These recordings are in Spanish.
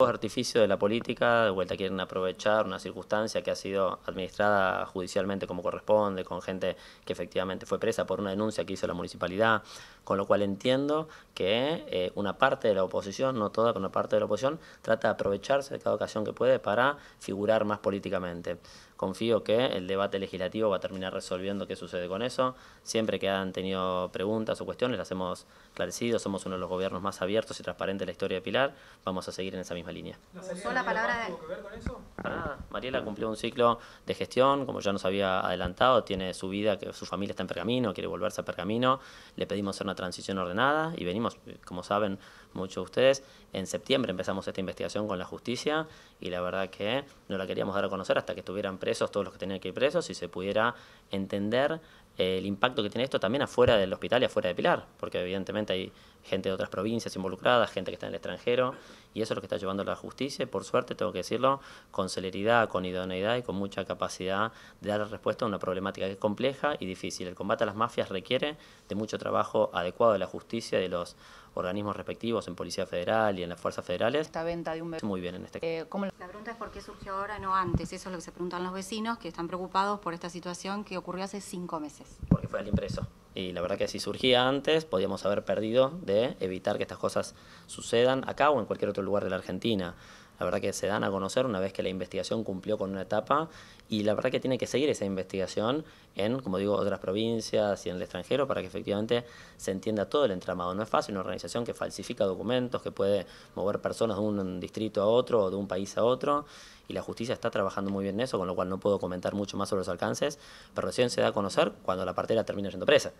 Artificio artificios de la política de vuelta quieren aprovechar una circunstancia que ha sido administrada judicialmente como corresponde, con gente que efectivamente fue presa por una denuncia que hizo la municipalidad, con lo cual entiendo que eh, una parte de la oposición, no toda, pero una parte de la oposición, trata de aprovecharse de cada ocasión que puede para figurar más políticamente. Confío que el debate legislativo va a terminar resolviendo qué sucede con eso. Siempre que han tenido preguntas o cuestiones, las hemos clarecido. Somos uno de los gobiernos más abiertos y transparentes de la historia de Pilar. Vamos a seguir en esa misma línea. ¿Usó la que ver con eso? Mariela cumplió un ciclo de gestión, como ya nos había adelantado. Tiene su vida, que su familia está en Pergamino, quiere volverse a Pergamino. Le pedimos hacer una transición ordenada y venimos, como saben, muchos de ustedes. En septiembre empezamos esta investigación con la justicia y la verdad que no la queríamos dar a conocer hasta que estuvieran presos todos los que tenían que ir presos y se pudiera entender eh, el impacto que tiene esto también afuera del hospital y afuera de Pilar, porque evidentemente hay gente de otras provincias involucradas, gente que está en el extranjero, y eso es lo que está llevando a la justicia, y por suerte, tengo que decirlo, con celeridad, con idoneidad y con mucha capacidad de dar respuesta a una problemática que es compleja y difícil. El combate a las mafias requiere de mucho trabajo adecuado de la justicia de los organismos respectivos en Policía Federal y en las fuerzas federales. Esta venta de un Muy bien en este eh, La pregunta es por qué surgió ahora, no antes. Eso es lo que se preguntan los vecinos que están preocupados por esta situación que ocurrió hace cinco meses. Porque fue al impreso. Y la verdad que si surgía antes, podíamos haber perdido de evitar que estas cosas sucedan acá o en cualquier otro lugar de la Argentina la verdad que se dan a conocer una vez que la investigación cumplió con una etapa y la verdad que tiene que seguir esa investigación en, como digo, otras provincias y en el extranjero para que efectivamente se entienda todo el entramado. No es fácil una organización que falsifica documentos, que puede mover personas de un distrito a otro o de un país a otro y la justicia está trabajando muy bien en eso, con lo cual no puedo comentar mucho más sobre los alcances, pero recién se da a conocer cuando la partera termina siendo presa.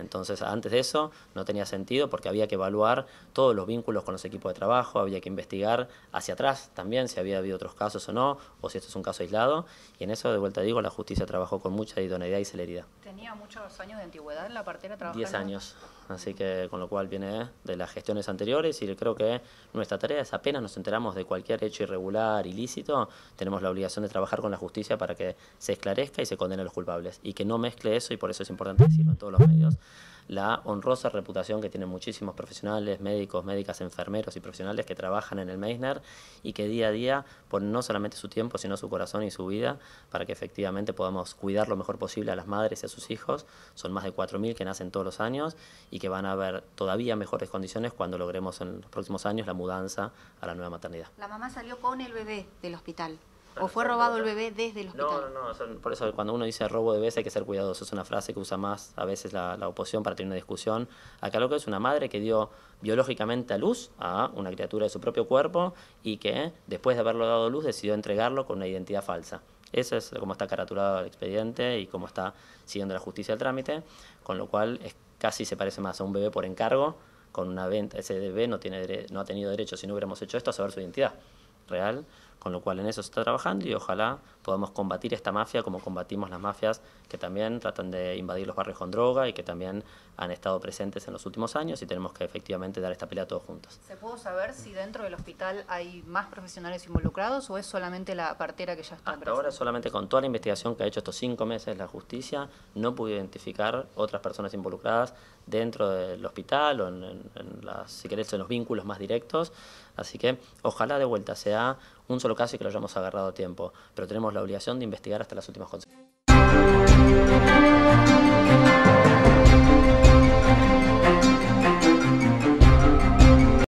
Entonces, antes de eso no tenía sentido porque había que evaluar todos los vínculos con los equipos de trabajo, había que investigar hacia atrás también si había habido otros casos o no, o si esto es un caso aislado. Y en eso, de vuelta digo, la justicia trabajó con mucha idoneidad y celeridad tenía muchos años de antigüedad en la partera trabajando. 10 años, así que con lo cual viene de las gestiones anteriores y creo que nuestra tarea es apenas nos enteramos de cualquier hecho irregular, ilícito, tenemos la obligación de trabajar con la justicia para que se esclarezca y se condenen a los culpables y que no mezcle eso y por eso es importante decirlo en todos los medios la honrosa reputación que tienen muchísimos profesionales, médicos, médicas, enfermeros y profesionales que trabajan en el Meisner y que día a día ponen no solamente su tiempo, sino su corazón y su vida para que efectivamente podamos cuidar lo mejor posible a las madres y a sus hijos. Son más de 4.000 que nacen todos los años y que van a haber todavía mejores condiciones cuando logremos en los próximos años la mudanza a la nueva maternidad. La mamá salió con el bebé del hospital. ¿O fue robado el bebé desde el hospital? No, no, no. por eso cuando uno dice robo de bebés hay que ser cuidadoso. Es una frase que usa más a veces la, oposición para tener una discusión. Acá lo que es una madre que dio biológicamente a luz a una criatura de su propio cuerpo y que después de haberlo dado a luz decidió entregarlo con una identidad falsa. Eso es como está caraturado el expediente y cómo está siguiendo la justicia el trámite, con lo cual casi se parece más a un bebé por encargo, con una venta. Ese bebé no, tiene, no ha tenido derecho, si no hubiéramos hecho esto, a saber su identidad real con lo cual en eso se está trabajando y ojalá podamos combatir esta mafia como combatimos las mafias que también tratan de invadir los barrios con droga y que también han estado presentes en los últimos años y tenemos que efectivamente dar esta pelea todos juntos. ¿Se pudo saber si dentro del hospital hay más profesionales involucrados o es solamente la partera que ya está Hasta ahora solamente con toda la investigación que ha hecho estos cinco meses la justicia no pudo identificar otras personas involucradas dentro del hospital o en, en, en los vínculos más directos. Así que ojalá de vuelta sea un solo casi que lo hayamos agarrado a tiempo, pero tenemos la obligación de investigar hasta las últimas consecuencias.